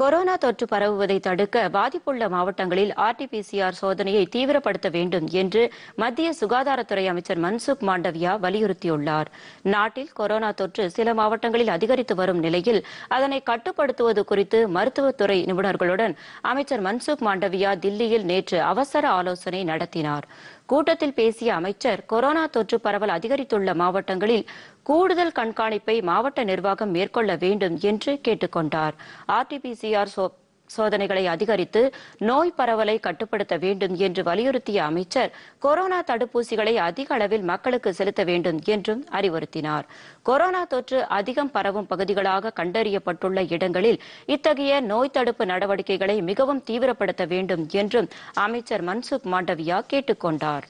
corona தொற்று பரவுவதை தடுக்க பாதிப்புள்ள மாவட்டங்களில் ஆர்டிபிசிஆர் சோதனையை தீவிரப்படுத்த வேண்டும் என்று மத்திய சுகாதாரத்துறை அமைச்சர் மன்சுக் மாண்டவியா வலியுறுத்தியுள்ளார் நாட்டில் கொரோனா தொற்று சில மாவட்டங்களில் அதிகரித்து வரும் நிலையில் அதனை கட்டுப்படுத்துவது குறித்து மருத்துவத்துறை நிபுணர்களுடன் அமைச்சர் மன்சுக் மாண்டவியா தில்லியில் நேற்று அவசர ஆலோசனை நடத்தினார் கூட்டத்தில் பேசிய அமைச்சர் கொரோனா தொற்று பரவல் அதிகரித்துள்ள மாவட்டங்களில் கூடுதல் கண்காணிப்பை மாவட்ட நிர்வாகம் மேற்கொள்ள வேண்டும் என்று கேட்டுக்கொண்டார் ஆர்டிபிசிஆர் சோதனைகளை அதிகரித்து நோய் பரவலை கட்டுப்படுத்த வேண்டும் என்று வலியுறுத்திய அமைச்சர் கொரோனா தடுப்பூசிகளை அதிக அளவில் மக்களுக்கு செலுத்த வேண்டும் என்றும் அறிவுறுத்தினார் கொரோனா தொற்று அதிகம் பரவும் பகுதிகளாக கண்டறியப்பட்டுள்ள இடங்களில் இத்தகைய நோய் தடுப்பு நடவடிக்கைகளை மிகவும் தீவிரப்படுத்த வேண்டும் என்றும் அமைச்சர் மன்சுக் மாண்டவியா கேட்டுக் கொண்டாா்